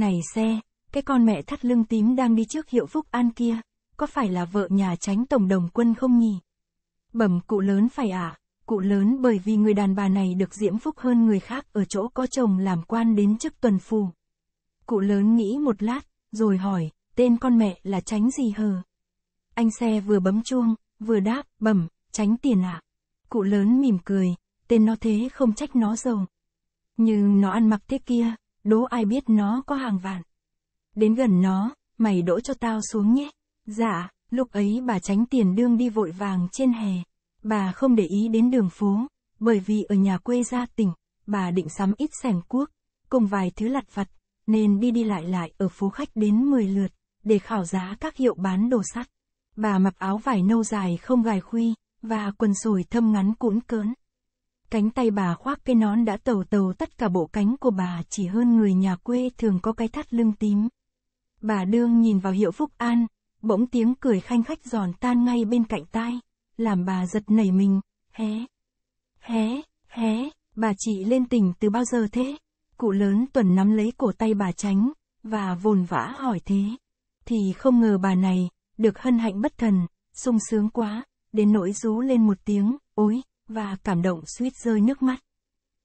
Này xe, cái con mẹ thắt lưng tím đang đi trước hiệu Phúc An kia, có phải là vợ nhà tránh tổng đồng quân không nhỉ? Bẩm cụ lớn phải à? Cụ lớn bởi vì người đàn bà này được diễm phúc hơn người khác ở chỗ có chồng làm quan đến chức tuần phù. Cụ lớn nghĩ một lát, rồi hỏi, tên con mẹ là tránh gì hờ? Anh xe vừa bấm chuông, vừa đáp, bẩm, tránh tiền ạ. À? Cụ lớn mỉm cười, tên nó thế không trách nó rồi Nhưng nó ăn mặc thế kia, đố ai biết nó có hàng vạn. Đến gần nó, mày đỗ cho tao xuống nhé. Dạ, lúc ấy bà tránh tiền đương đi vội vàng trên hè. Bà không để ý đến đường phố, bởi vì ở nhà quê gia tỉnh, bà định sắm ít sẻng cuốc, cùng vài thứ lặt vặt, nên đi đi lại lại ở phố khách đến 10 lượt, để khảo giá các hiệu bán đồ sắt. Bà mặc áo vải nâu dài không gài khuy, và quần sồi thâm ngắn cũn cớn. Cánh tay bà khoác cái nón đã tầu tầu tất cả bộ cánh của bà chỉ hơn người nhà quê thường có cái thắt lưng tím. Bà đương nhìn vào hiệu Phúc An, bỗng tiếng cười khanh khách giòn tan ngay bên cạnh tai, làm bà giật nảy mình, hé. Hé, hé, bà chị lên tỉnh từ bao giờ thế? Cụ lớn tuần nắm lấy cổ tay bà tránh, và vồn vã hỏi thế. Thì không ngờ bà này, được hân hạnh bất thần, sung sướng quá, đến nỗi rú lên một tiếng, ôi và cảm động suýt rơi nước mắt.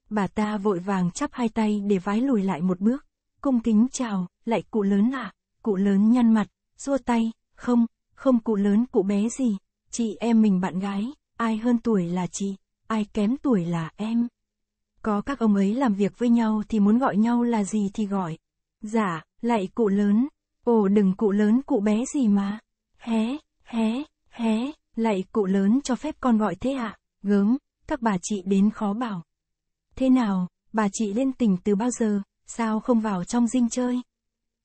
Bà ta vội vàng chắp hai tay để vái lùi lại một bước, cung kính chào, lại cụ lớn ạ, cụ lớn nhăn mặt, xua tay, không, không cụ lớn cụ bé gì, chị em mình bạn gái, ai hơn tuổi là chị, ai kém tuổi là em. Có các ông ấy làm việc với nhau thì muốn gọi nhau là gì thì gọi. Dạ, lại cụ lớn, ồ đừng cụ lớn cụ bé gì mà. Hé, hé, hé, lại cụ lớn cho phép con gọi thế ạ. À? gớm, các bà chị đến khó bảo. Thế nào, bà chị lên tỉnh từ bao giờ, sao không vào trong dinh chơi?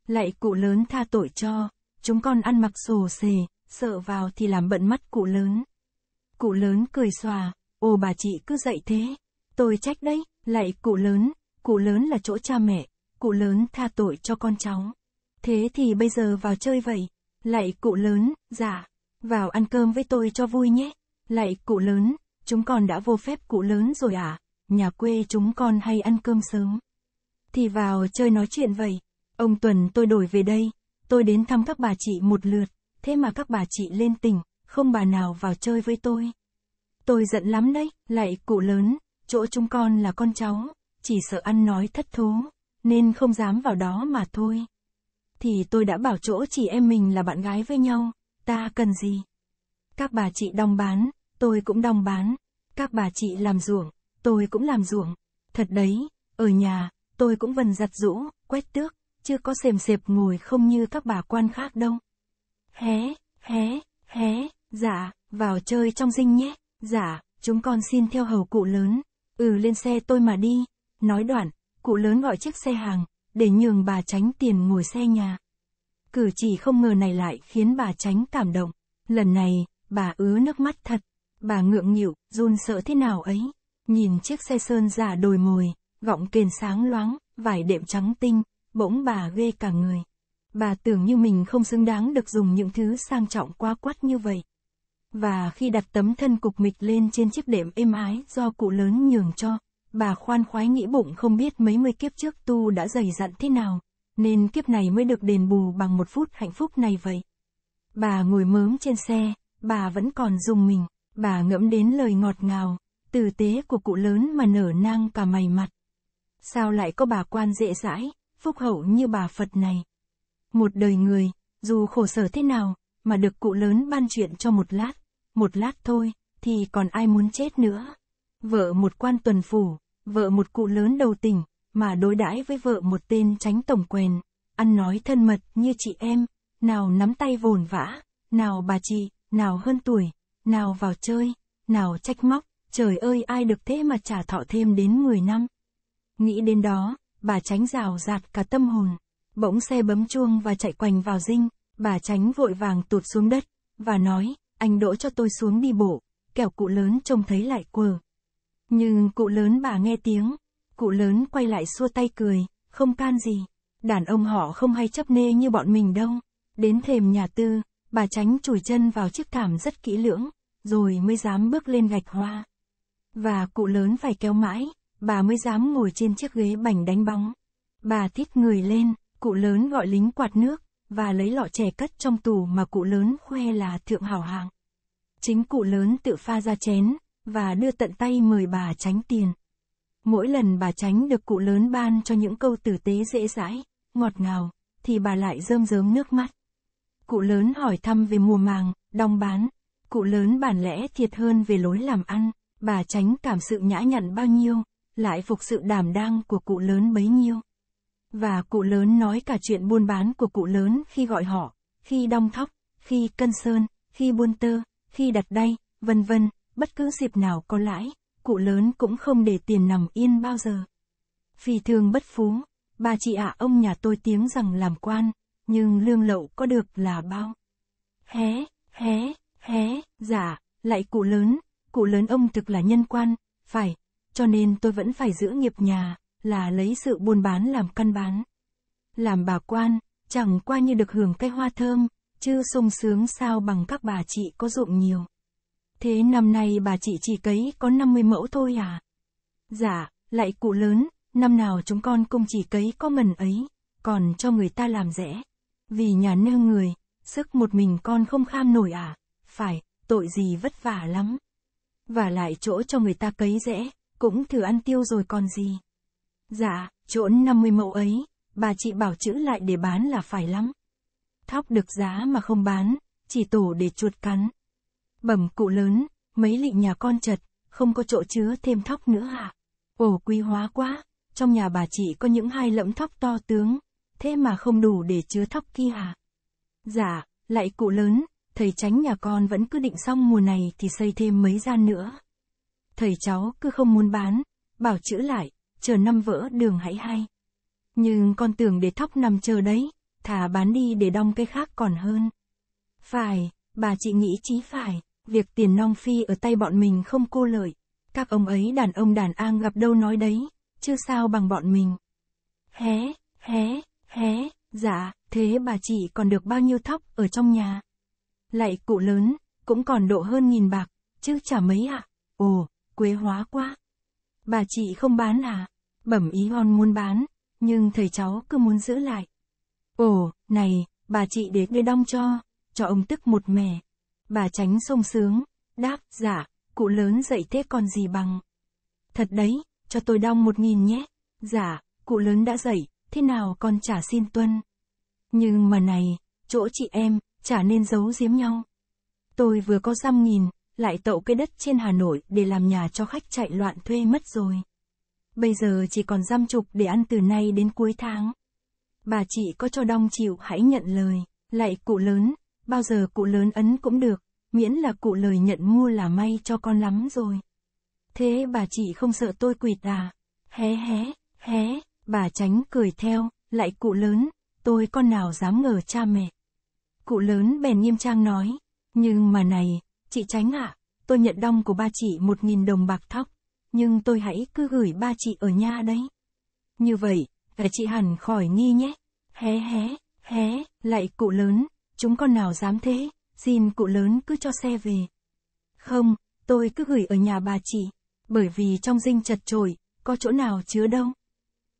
Lại cụ lớn tha tội cho, chúng con ăn mặc sồ sề sợ vào thì làm bận mắt cụ lớn. Cụ lớn cười xòa, ô bà chị cứ dậy thế, tôi trách đấy, lại cụ lớn, cụ lớn là chỗ cha mẹ, cụ lớn tha tội cho con cháu. Thế thì bây giờ vào chơi vậy, lại cụ lớn, dạ, vào ăn cơm với tôi cho vui nhé, lại cụ lớn, chúng con đã vô phép cụ lớn rồi à, nhà quê chúng con hay ăn cơm sớm. Thì vào chơi nói chuyện vậy, ông Tuần tôi đổi về đây, tôi đến thăm các bà chị một lượt, thế mà các bà chị lên tỉnh, không bà nào vào chơi với tôi. Tôi giận lắm đấy, lại cụ lớn, chỗ chúng con là con cháu, chỉ sợ ăn nói thất thố, nên không dám vào đó mà thôi. Thì tôi đã bảo chỗ chị em mình là bạn gái với nhau, ta cần gì? Các bà chị đồng bán, tôi cũng đong bán. Các bà chị làm ruộng, tôi cũng làm ruộng. Thật đấy, ở nhà, tôi cũng vần giặt rũ, quét tước, chưa có xềm xẹp ngồi không như các bà quan khác đâu. Hé, hé, hé, dạ, vào chơi trong dinh nhé, dạ, chúng con xin theo hầu cụ lớn. Ừ lên xe tôi mà đi. Nói đoạn, cụ lớn gọi chiếc xe hàng, để nhường bà tránh tiền ngồi xe nhà. Cử chỉ không ngờ này lại khiến bà tránh cảm động. Lần này, bà ứa nước mắt thật. Bà ngượng nghịu, run sợ thế nào ấy. Nhìn chiếc xe sơn giả đồi mồi, gọng kền sáng loáng, vải đệm trắng tinh, bỗng bà ghê cả người. Bà tưởng như mình không xứng đáng được dùng những thứ sang trọng quá quát như vậy. Và khi đặt tấm thân cục mịch lên trên chiếc đệm êm ái do cụ lớn nhường cho, bà khoan khoái nghĩ bụng không biết mấy mươi kiếp trước tu đã dày dặn thế nào, nên kiếp này mới được đền bù bằng một phút hạnh phúc này vậy. Bà ngồi mớm trên xe, bà vẫn còn dùng mình. Bà ngẫm đến lời ngọt ngào, tử tế của cụ lớn mà nở nang cả mày mặt. Sao lại có bà quan dễ dãi, phúc hậu như bà Phật này? Một đời người, dù khổ sở thế nào, mà được cụ lớn ban chuyện cho một lát, một lát thôi, thì còn ai muốn chết nữa. Vợ một quan tuần phủ, vợ một cụ lớn đầu tỉnh, mà đối đãi với vợ một tên tránh tổng quyền, ăn nói thân mật như chị em, nào nắm tay vồn vã, nào bà chị, nào hơn tuổi, nào vào chơi, nào trách móc, trời ơi ai được thế mà trả thọ thêm đến 10 năm. Nghĩ đến đó, bà tránh rào rạt cả tâm hồn. Bỗng xe bấm chuông và chạy quành vào dinh, bà tránh vội vàng tụt xuống đất, và nói, anh đỗ cho tôi xuống đi bộ, kẻo cụ lớn trông thấy lại quờ. Nhưng cụ lớn bà nghe tiếng, cụ lớn quay lại xua tay cười, không can gì. Đàn ông họ không hay chấp nê như bọn mình đâu. Đến thềm nhà tư, bà tránh chùi chân vào chiếc thảm rất kỹ lưỡng, rồi mới dám bước lên gạch hoa. Và cụ lớn phải kéo mãi, bà mới dám ngồi trên chiếc ghế bành đánh bóng. Bà thích người lên, cụ lớn gọi lính quạt nước, và lấy lọ chè cất trong tủ mà cụ lớn khoe là thượng hảo hạng. Chính cụ lớn tự pha ra chén, và đưa tận tay mời bà tránh tiền. Mỗi lần bà tránh được cụ lớn ban cho những câu tử tế dễ dãi, ngọt ngào, thì bà lại rơm rớm nước mắt. Cụ lớn hỏi thăm về mùa màng, đong bán, cụ lớn bản lẽ thiệt hơn về lối làm ăn, bà tránh cảm sự nhã nhặn bao nhiêu, lại phục sự đảm đang của cụ lớn bấy nhiêu. Và cụ lớn nói cả chuyện buôn bán của cụ lớn khi gọi họ, khi đong thóc, khi cân sơn, khi buôn tơ, khi đặt đay, vân vân, bất cứ dịp nào có lãi, cụ lớn cũng không để tiền nằm yên bao giờ. Phi thường bất phú, bà chị ạ à ông nhà tôi tiếng rằng làm quan, nhưng lương lậu có được là bao. Hé, hé. Hé, dạ, lại cụ lớn, cụ lớn ông thực là nhân quan, phải, cho nên tôi vẫn phải giữ nghiệp nhà, là lấy sự buôn bán làm căn bán. Làm bà quan, chẳng qua như được hưởng cái hoa thơm, chứ sung sướng sao bằng các bà chị có ruộng nhiều. Thế năm nay bà chị chỉ cấy có 50 mẫu thôi à? Dạ, lại cụ lớn, năm nào chúng con cũng chỉ cấy có mần ấy, còn cho người ta làm rẻ. Vì nhà nương người, sức một mình con không kham nổi à? phải, tội gì vất vả lắm. Và lại chỗ cho người ta cấy rẽ, cũng thử ăn tiêu rồi còn gì. Dạ, trộn 50 mẫu ấy, bà chị bảo chữ lại để bán là phải lắm. Thóc được giá mà không bán, chỉ tổ để chuột cắn. Bẩm cụ lớn, mấy lị nhà con chật, không có chỗ chứa thêm thóc nữa hả? Ồ quý hóa quá, trong nhà bà chị có những hai lẫm thóc to tướng, thế mà không đủ để chứa thóc kia hả? Dạ, lại cụ lớn, thầy tránh nhà con vẫn cứ định xong mùa này thì xây thêm mấy gian nữa. Thầy cháu cứ không muốn bán, bảo chữ lại, chờ năm vỡ đường hãy hay. Nhưng con tưởng để thóc nằm chờ đấy, thả bán đi để đong cây khác còn hơn. Phải, bà chị nghĩ chí phải, việc tiền nong phi ở tay bọn mình không cô lợi. Các ông ấy đàn ông đàn an gặp đâu nói đấy, chứ sao bằng bọn mình. Hé, hé, hé, dạ, thế bà chị còn được bao nhiêu thóc ở trong nhà? Lại cụ lớn, cũng còn độ hơn nghìn bạc, chứ chả mấy ạ. À. Ồ, quế hóa quá. Bà chị không bán à? Bẩm ý hon muốn bán, nhưng thầy cháu cứ muốn giữ lại. Ồ, này, bà chị để ngươi đong cho, cho ông tức một mẻ. Bà tránh sung sướng, đáp, giả, dạ, cụ lớn dậy thế còn gì bằng. Thật đấy, cho tôi đong một nghìn nhé. Giả, dạ, cụ lớn đã dậy, thế nào con trả xin tuân. Nhưng mà này, chỗ chị em, chả nên giấu giếm nhau. Tôi vừa có xăm nghìn, lại tậu cái đất trên Hà Nội để làm nhà cho khách chạy loạn thuê mất rồi. Bây giờ chỉ còn dăm chục để ăn từ nay đến cuối tháng. Bà chị có cho đong chịu hãy nhận lời, lại cụ lớn, bao giờ cụ lớn ấn cũng được, miễn là cụ lời nhận mua là may cho con lắm rồi. Thế bà chị không sợ tôi quỵt à? Hé hé, hé, bà tránh cười theo, lại cụ lớn, tôi con nào dám ngờ cha mẹ. Cụ lớn bèn nghiêm trang nói, nhưng mà này, chị tránh ạ, à, tôi nhận đong của ba chị một nghìn đồng bạc thóc, nhưng tôi hãy cứ gửi ba chị ở nhà đấy. Như vậy, cả chị hẳn khỏi nghi nhé. Hé hé, hé, lại cụ lớn, chúng con nào dám thế, xin cụ lớn cứ cho xe về. Không, tôi cứ gửi ở nhà bà chị, bởi vì trong dinh chật trội, có chỗ nào chứa đâu.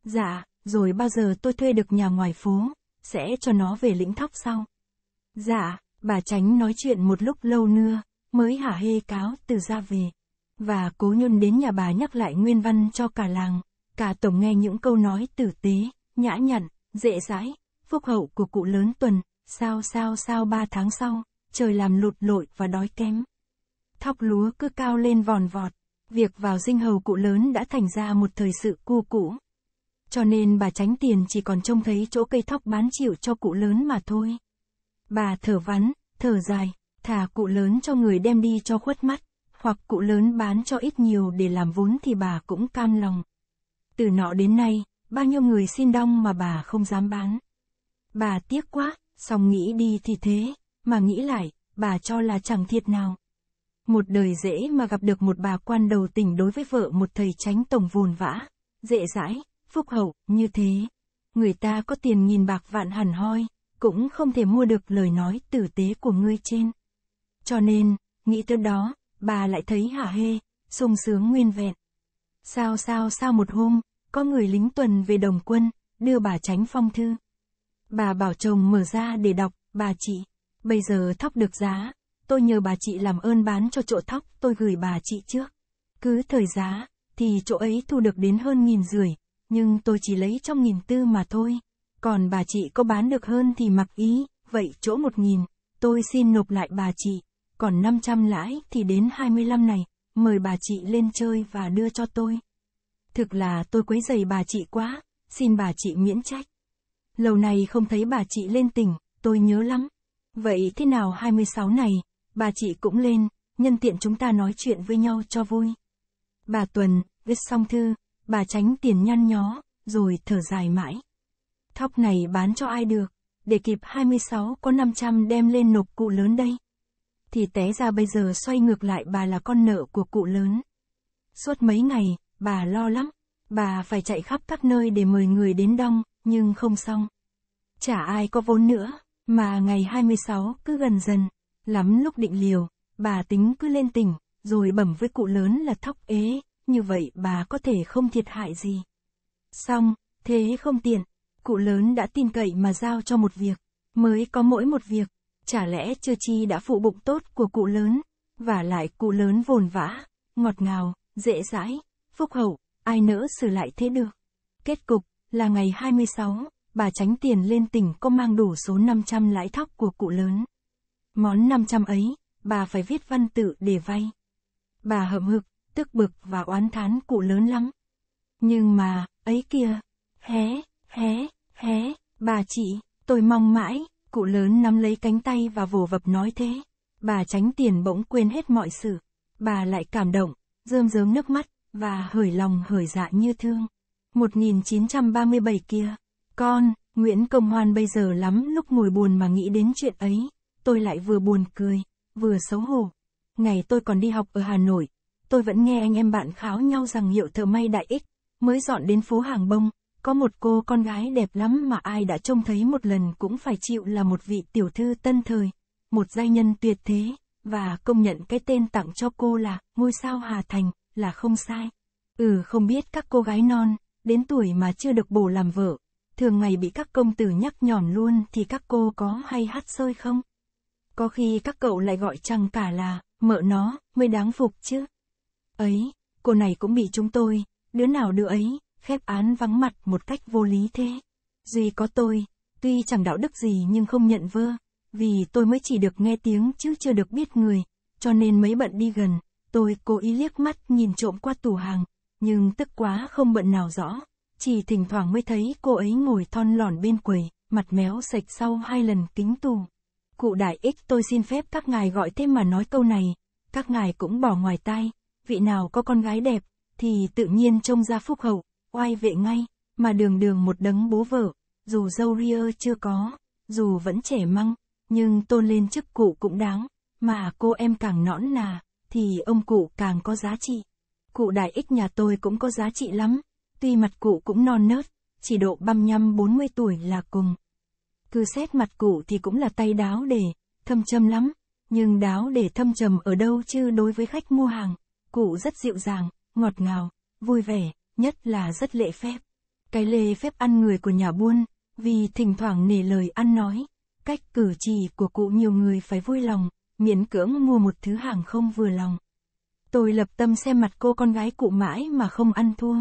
Dạ, rồi bao giờ tôi thuê được nhà ngoài phố, sẽ cho nó về lĩnh thóc sau. Dạ, bà tránh nói chuyện một lúc lâu nữa, mới hả hê cáo từ ra về. Và cố nhân đến nhà bà nhắc lại nguyên văn cho cả làng, cả tổng nghe những câu nói tử tế, nhã nhặn, dễ dãi, phúc hậu của cụ lớn tuần, sao sao sao ba tháng sau, trời làm lụt lội và đói kém. Thóc lúa cứ cao lên vòn vọt, việc vào dinh hầu cụ lớn đã thành ra một thời sự cu cũ. Cho nên bà tránh tiền chỉ còn trông thấy chỗ cây thóc bán chịu cho cụ lớn mà thôi. Bà thở vắn, thở dài, thả cụ lớn cho người đem đi cho khuất mắt, hoặc cụ lớn bán cho ít nhiều để làm vốn thì bà cũng cam lòng. Từ nọ đến nay, bao nhiêu người xin đong mà bà không dám bán. Bà tiếc quá, xong nghĩ đi thì thế, mà nghĩ lại, bà cho là chẳng thiệt nào. Một đời dễ mà gặp được một bà quan đầu tình đối với vợ một thầy tránh tổng vồn vã, dễ dãi, phúc hậu, như thế. Người ta có tiền nghìn bạc vạn hẳn hoi cũng không thể mua được lời nói tử tế của ngươi trên. Cho nên, nghĩ tới đó, bà lại thấy hả hê, sung sướng nguyên vẹn. Sao sao sao một hôm, có người lính tuần về đồng quân, đưa bà tránh phong thư. Bà bảo chồng mở ra để đọc, bà chị, bây giờ thóc được giá, tôi nhờ bà chị làm ơn bán cho chỗ thóc tôi gửi bà chị trước. Cứ thời giá, thì chỗ ấy thu được đến hơn nghìn rưỡi, nhưng tôi chỉ lấy trong nghìn tư mà thôi. Còn bà chị có bán được hơn thì mặc ý, vậy chỗ 1.000, tôi xin nộp lại bà chị, còn 500 lãi thì đến 25 này, mời bà chị lên chơi và đưa cho tôi. Thực là tôi quấy giày bà chị quá, xin bà chị miễn trách. Lâu này không thấy bà chị lên tỉnh, tôi nhớ lắm. Vậy thế nào 26 này, bà chị cũng lên, nhân tiện chúng ta nói chuyện với nhau cho vui. Bà Tuần, viết xong thư, bà tránh tiền nhăn nhó, rồi thở dài mãi. Thóc này bán cho ai được, để kịp 26 có 500 đem lên nộp cụ lớn đây. Thì té ra bây giờ xoay ngược lại bà là con nợ của cụ lớn. Suốt mấy ngày, bà lo lắm, bà phải chạy khắp các nơi để mời người đến đông nhưng không xong. Chả ai có vốn nữa, mà ngày 26 cứ gần dần, lắm lúc định liều, bà tính cứ lên tỉnh, rồi bẩm với cụ lớn là thóc ế, như vậy bà có thể không thiệt hại gì. Xong, thế không tiện, Cụ lớn đã tin cậy mà giao cho một việc, mới có mỗi một việc, chả lẽ chưa chi đã phụ bụng tốt của cụ lớn, và lại cụ lớn vồn vã, ngọt ngào, dễ dãi, phúc hậu, ai nỡ xử lại thế được. Kết cục, là ngày 26, bà tránh tiền lên tỉnh có mang đủ số 500 lãi thóc của cụ lớn. Món 500 ấy, bà phải viết văn tự để vay. Bà hậm hực, tức bực và oán thán cụ lớn lắm. Nhưng mà, ấy kia, hé, Hé, hé, bà chị, tôi mong mãi, cụ lớn nắm lấy cánh tay và vồ vập nói thế. Bà tránh tiền bỗng quên hết mọi sự. Bà lại cảm động, rơm rớm nước mắt, và hởi lòng hởi dạ như thương. 1937 kia, con, Nguyễn Công Hoan bây giờ lắm lúc ngồi buồn mà nghĩ đến chuyện ấy, tôi lại vừa buồn cười, vừa xấu hổ. Ngày tôi còn đi học ở Hà Nội, tôi vẫn nghe anh em bạn kháo nhau rằng hiệu thợ may đại ích, mới dọn đến phố Hàng Bông, có một cô con gái đẹp lắm mà ai đã trông thấy một lần cũng phải chịu là một vị tiểu thư tân thời, một giai nhân tuyệt thế, và công nhận cái tên tặng cho cô là Ngôi sao Hà Thành, là không sai. Ừ không biết các cô gái non, đến tuổi mà chưa được bổ làm vợ, thường ngày bị các công tử nhắc nhỏm luôn thì các cô có hay hát sơi không? Có khi các cậu lại gọi chẳng cả là, mợ nó, mới đáng phục chứ. Ấy, cô này cũng bị chúng tôi, đứa nào đứa ấy, khép án vắng mặt một cách vô lý thế. Duy có tôi, tuy chẳng đạo đức gì nhưng không nhận vơ, vì tôi mới chỉ được nghe tiếng chứ chưa được biết người, cho nên mấy bận đi gần, tôi cố ý liếc mắt nhìn trộm qua tủ hàng, nhưng tức quá không bận nào rõ, chỉ thỉnh thoảng mới thấy cô ấy ngồi thon lòn bên quầy, mặt méo sạch sau hai lần kính tù. Cụ đại ích tôi xin phép các ngài gọi thêm mà nói câu này, các ngài cũng bỏ ngoài tai, vị nào có con gái đẹp, thì tự nhiên trông ra phúc hậu, oai vệ ngay, mà đường đường một đấng bố vợ, dù dâu ria chưa có, dù vẫn trẻ măng, nhưng tôn lên chức cụ cũng đáng, mà cô em càng nõn nà, thì ông cụ càng có giá trị. Cụ đại ích nhà tôi cũng có giá trị lắm, tuy mặt cụ cũng non nớt, chỉ độ băm nhăm 40 tuổi là cùng. Cứ xét mặt cụ thì cũng là tay đáo để, thâm trầm lắm, nhưng đáo để thâm trầm ở đâu chứ đối với khách mua hàng, cụ rất dịu dàng, ngọt ngào, vui vẻ nhất là rất lệ phép. Cái lề phép ăn người của nhà buôn, vì thỉnh thoảng nể lời ăn nói, cách cử chỉ của cụ nhiều người phải vui lòng, miễn cưỡng mua một thứ hàng không vừa lòng. Tôi lập tâm xem mặt cô con gái cụ mãi mà không ăn thua.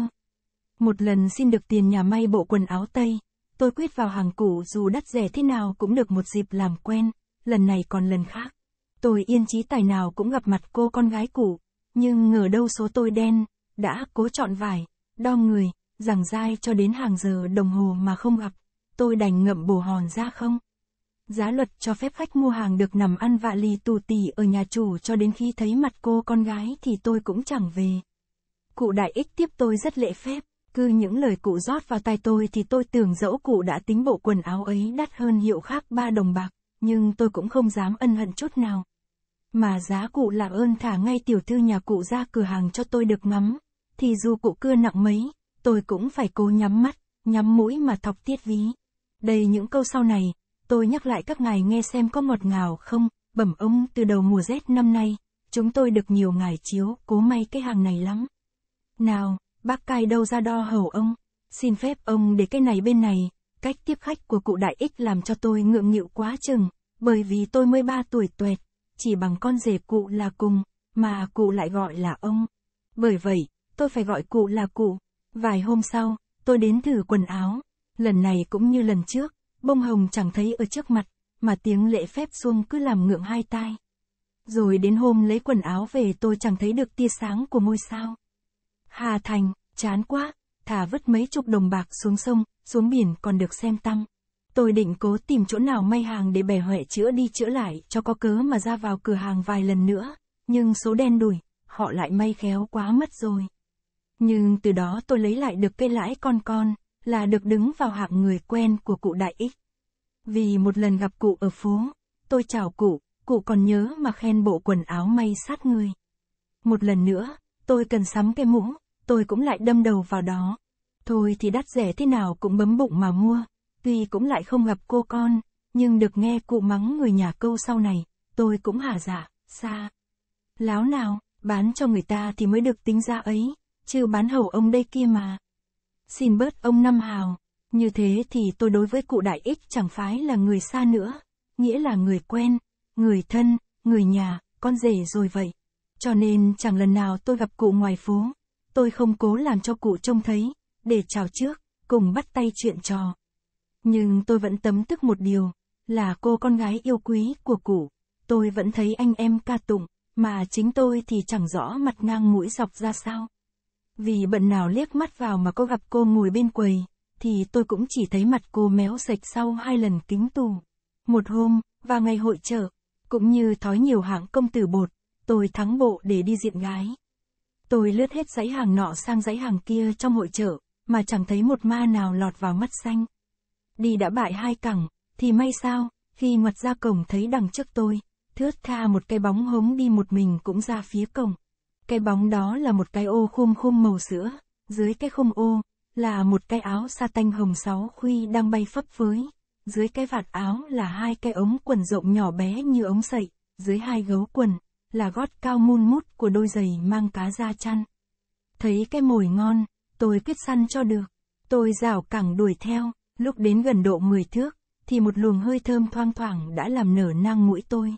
Một lần xin được tiền nhà may bộ quần áo Tây, tôi quyết vào hàng cụ dù đắt rẻ thế nào cũng được một dịp làm quen, lần này còn lần khác. Tôi yên chí tài nào cũng gặp mặt cô con gái cụ, nhưng ngờ đâu số tôi đen, đã cố chọn vải, đo người, giảng dai cho đến hàng giờ đồng hồ mà không gặp, tôi đành ngậm bổ hòn ra không. Giá luật cho phép khách mua hàng được nằm ăn vạ lì tù tì ở nhà chủ cho đến khi thấy mặt cô con gái thì tôi cũng chẳng về. Cụ đại ích tiếp tôi rất lễ phép, cứ những lời cụ rót vào tai tôi thì tôi tưởng dẫu cụ đã tính bộ quần áo ấy đắt hơn hiệu khác ba đồng bạc, nhưng tôi cũng không dám ân hận chút nào. Mà giá cụ làm ơn thả ngay tiểu thư nhà cụ ra cửa hàng cho tôi được ngắm, thì dù cụ cưa nặng mấy, tôi cũng phải cố nhắm mắt, nhắm mũi mà thọc tiết ví. Đây những câu sau này, tôi nhắc lại các ngài nghe xem có ngọt ngào không, bẩm ông từ đầu mùa rét năm nay, chúng tôi được nhiều ngài chiếu, cố may cái hàng này lắm. Nào, bác cai đâu ra đo hầu ông, xin phép ông để cái này bên này, cách tiếp khách của cụ đại ích làm cho tôi ngượng nghịu quá chừng, bởi vì tôi mới ba tuổi tuệt, chỉ bằng con rể cụ là cùng, mà cụ lại gọi là ông. Bởi vậy, tôi phải gọi cụ là cụ. Vài hôm sau, tôi đến thử quần áo. Lần này cũng như lần trước, bông hồng chẳng thấy ở trước mặt, mà tiếng lễ phép xuông cứ làm ngượng hai tai. Rồi đến hôm lấy quần áo về tôi chẳng thấy được tia sáng của ngôi sao. Hà Thành, chán quá, thả vứt mấy chục đồng bạc xuống sông, xuống biển còn được xem tăng. Tôi định cố tìm chỗ nào may hàng để bẻ huệ chữa đi chữa lại cho có cớ mà ra vào cửa hàng vài lần nữa, nhưng số đen đuổi, họ lại may khéo quá mất rồi. Nhưng từ đó tôi lấy lại được cây lãi con con, là được đứng vào hạng người quen của cụ đại ích. Vì một lần gặp cụ ở phố, tôi chào cụ, cụ còn nhớ mà khen bộ quần áo may sát người. Một lần nữa, tôi cần sắm cái mũ, tôi cũng lại đâm đầu vào đó. Thôi thì đắt rẻ thế nào cũng bấm bụng mà mua, tuy cũng lại không gặp cô con, nhưng được nghe cụ mắng người nhà câu sau này, tôi cũng hả dạ, xa. Láo nào, bán cho người ta thì mới được tính ra ấy chưa bán hầu ông đây kia mà. Xin bớt ông năm hào, như thế thì tôi đối với cụ đại ích chẳng phải là người xa nữa, nghĩa là người quen, người thân, người nhà, con rể rồi vậy. Cho nên chẳng lần nào tôi gặp cụ ngoài phố, tôi không cố làm cho cụ trông thấy, để chào trước, cùng bắt tay chuyện trò. Nhưng tôi vẫn tấm tức một điều, là cô con gái yêu quý của cụ, tôi vẫn thấy anh em ca tụng, mà chính tôi thì chẳng rõ mặt ngang mũi dọc ra sao. Vì bận nào liếc mắt vào mà có gặp cô ngồi bên quầy, thì tôi cũng chỉ thấy mặt cô méo sạch sau hai lần kính tù. Một hôm, vào ngày hội chợ, cũng như thói nhiều hãng công tử bột, tôi thắng bộ để đi diện gái. Tôi lướt hết dãy hàng nọ sang dãy hàng kia trong hội chợ, mà chẳng thấy một ma nào lọt vào mắt xanh. Đi đã bại hai cẳng, thì may sao, khi ngoặt ra cổng thấy đằng trước tôi, thướt tha một cái bóng hống đi một mình cũng ra phía cổng. Cái bóng đó là một cái ô khum khum màu sữa, dưới cái khum ô, là một cái áo sa tanh hồng sáu khuy đang bay phấp phới. Dưới cái vạt áo là hai cái ống quần rộng nhỏ bé như ống sậy, dưới hai gấu quần, là gót cao mun mút của đôi giày mang cá da chăn. Thấy cái mồi ngon, tôi quyết săn cho được. Tôi rào cẳng đuổi theo, lúc đến gần độ 10 thước, thì một luồng hơi thơm thoang thoảng đã làm nở nang mũi tôi.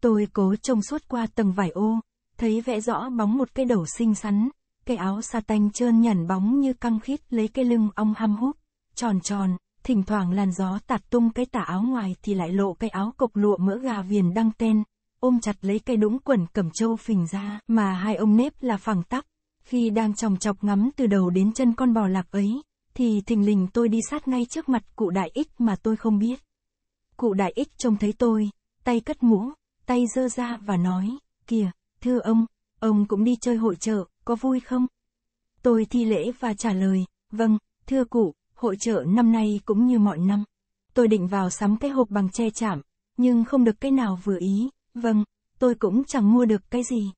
Tôi cố trông suốt qua tầng vải ô, thấy vẽ rõ bóng một cây đầu xinh xắn, cây áo sa tanh trơn nhẩn bóng như căng khít lấy cây lưng ong ham hút, tròn tròn, thỉnh thoảng làn gió tạt tung cái tả áo ngoài thì lại lộ cây áo cộc lụa mỡ gà viền đăng ten, ôm chặt lấy cây đũng quần cẩm châu phình ra mà hai ông nếp là phẳng tắc. Khi đang chòng chọc ngắm từ đầu đến chân con bò lạc ấy, thì thình lình tôi đi sát ngay trước mặt cụ đại ích mà tôi không biết. Cụ đại ích trông thấy tôi, tay cất mũ, tay dơ ra và nói, kìa, Thưa ông, ông cũng đi chơi hội chợ, có vui không? Tôi thi lễ và trả lời, vâng, thưa cụ, hội chợ năm nay cũng như mọi năm. Tôi định vào sắm cái hộp bằng che chạm, nhưng không được cái nào vừa ý, vâng, tôi cũng chẳng mua được cái gì.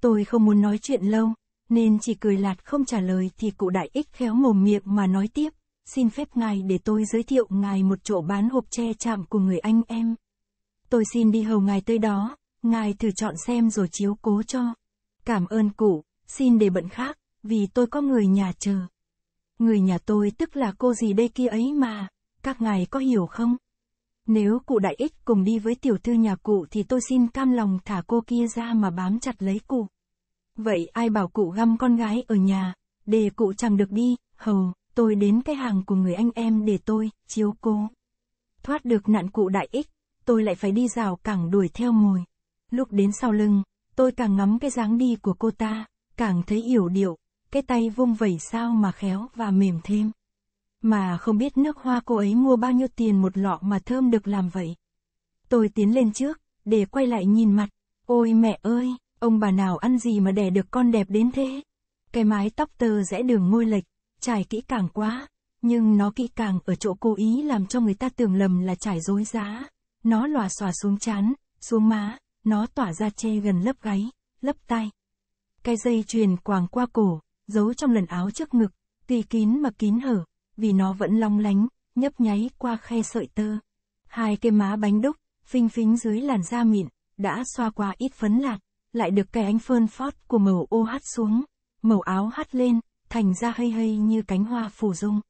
Tôi không muốn nói chuyện lâu, nên chỉ cười lạt không trả lời thì cụ đại ích khéo mồm miệng mà nói tiếp, xin phép ngài để tôi giới thiệu ngài một chỗ bán hộp che chạm của người anh em. Tôi xin đi hầu ngài tới đó, Ngài thử chọn xem rồi chiếu cố cho. Cảm ơn cụ, xin để bận khác, vì tôi có người nhà chờ. Người nhà tôi tức là cô gì đây kia ấy mà, các ngài có hiểu không? Nếu cụ đại ích cùng đi với tiểu thư nhà cụ thì tôi xin cam lòng thả cô kia ra mà bám chặt lấy cụ. Vậy ai bảo cụ găm con gái ở nhà, để cụ chẳng được đi, hầu, tôi đến cái hàng của người anh em để tôi, chiếu cố. Thoát được nạn cụ đại ích, tôi lại phải đi rào cẳng đuổi theo mồi. Lúc đến sau lưng, tôi càng ngắm cái dáng đi của cô ta, càng thấy hiểu điệu, cái tay vung vẩy sao mà khéo và mềm thêm. Mà không biết nước hoa cô ấy mua bao nhiêu tiền một lọ mà thơm được làm vậy. Tôi tiến lên trước, để quay lại nhìn mặt. Ôi mẹ ơi, ông bà nào ăn gì mà đẻ được con đẹp đến thế? Cái mái tóc tơ rẽ đường môi lệch, trải kỹ càng quá, nhưng nó kỹ càng ở chỗ cố ý làm cho người ta tưởng lầm là trải dối giá. Nó lòa xòa xuống chán, xuống má, nó tỏa ra che gần lớp gáy, lớp tai. Cái dây chuyền quàng qua cổ, giấu trong lần áo trước ngực, tuy kín mà kín hở, vì nó vẫn long lánh, nhấp nháy qua khe sợi tơ. Hai cái má bánh đúc, phinh phính dưới làn da mịn, đã xoa qua ít phấn lạc, lại được cái ánh phơn phót của màu ô hát xuống, màu áo hát lên, thành ra hây hây như cánh hoa phù dung.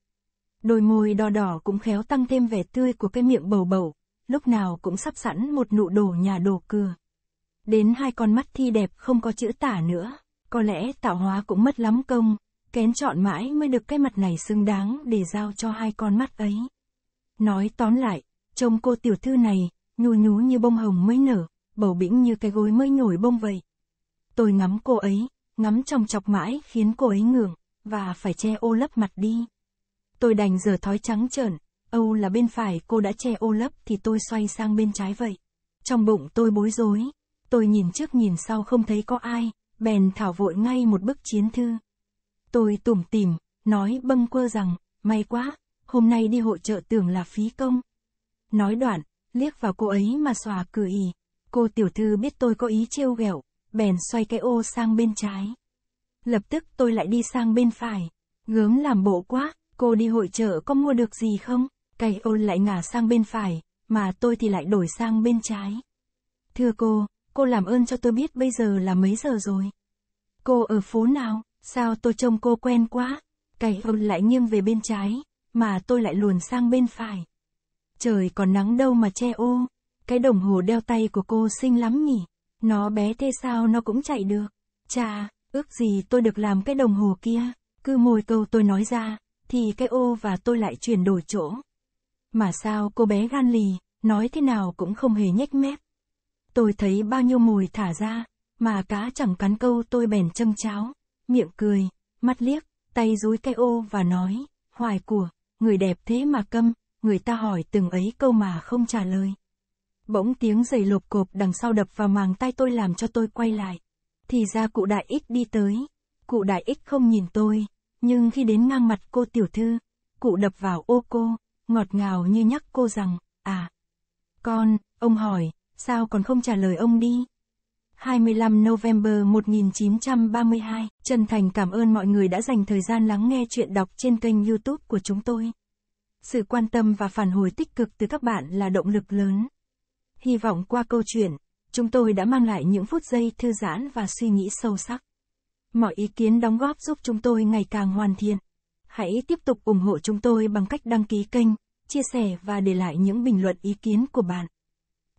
Đôi môi đỏ đỏ cũng khéo tăng thêm vẻ tươi của cái miệng bầu bầu, lúc nào cũng sắp sẵn một nụ đổ nhà đổ cửa đến hai con mắt thi đẹp không có chữ tả nữa. Có lẽ tạo hóa cũng mất lắm công, kén chọn mãi mới được cái mặt này xứng đáng để giao cho hai con mắt ấy. Nói tóm lại, trông cô tiểu thư này, nhu nhú như bông hồng mới nở, bầu bĩnh như cái gối mới nhồi bông vậy. Tôi ngắm cô ấy, ngắm trong chọc mãi khiến cô ấy ngượng và phải che ô lấp mặt đi. Tôi đành giờ thói trắng trợn, Âu là bên phải cô đã che ô lấp thì tôi xoay sang bên trái vậy. Trong bụng tôi bối rối, Tôi nhìn trước nhìn sau không thấy có ai, bèn thảo vội ngay một bức chiến thư. Tôi tủm tỉm, nói bâng quơ rằng, may quá, hôm nay đi hội trợ tưởng là phí công. Nói đoạn, liếc vào cô ấy mà xòa cười Cô tiểu thư biết tôi có ý trêu ghẹo, bèn xoay cái ô sang bên trái. Lập tức tôi lại đi sang bên phải, gớm làm bộ quá, cô đi hội trợ có mua được gì không? Cái ô lại ngả sang bên phải, mà tôi thì lại đổi sang bên trái. Thưa cô, cô làm ơn cho tôi biết bây giờ là mấy giờ rồi. Cô ở phố nào, sao tôi trông cô quen quá, cày ông lại nghiêng về bên trái, mà tôi lại luồn sang bên phải. Trời còn nắng đâu mà che ô, cái đồng hồ đeo tay của cô xinh lắm nhỉ, nó bé thế sao nó cũng chạy được. Chà, ước gì tôi được làm cái đồng hồ kia, cứ mỗi câu tôi nói ra, thì cái ô và tôi lại chuyển đổi chỗ. Mà sao cô bé gan lì, nói thế nào cũng không hề nhếch mép. Tôi thấy bao nhiêu mùi thả ra, mà cá chẳng cắn câu tôi bèn châm cháo, miệng cười, mắt liếc, tay dúi cái ô và nói, hoài của, người đẹp thế mà câm, người ta hỏi từng ấy câu mà không trả lời. Bỗng tiếng giày lộp cộp đằng sau đập vào màng tay tôi làm cho tôi quay lại. Thì ra cụ đại ích đi tới, cụ đại ích không nhìn tôi, nhưng khi đến ngang mặt cô tiểu thư, cụ đập vào ô cô, ngọt ngào như nhắc cô rằng, à, con, ông hỏi, sao còn không trả lời ông đi? 25 November 1932, chân thành cảm ơn mọi người đã dành thời gian lắng nghe chuyện đọc trên kênh youtube của chúng tôi. Sự quan tâm và phản hồi tích cực từ các bạn là động lực lớn. Hy vọng qua câu chuyện, chúng tôi đã mang lại những phút giây thư giãn và suy nghĩ sâu sắc. Mọi ý kiến đóng góp giúp chúng tôi ngày càng hoàn thiện. Hãy tiếp tục ủng hộ chúng tôi bằng cách đăng ký kênh, chia sẻ và để lại những bình luận ý kiến của bạn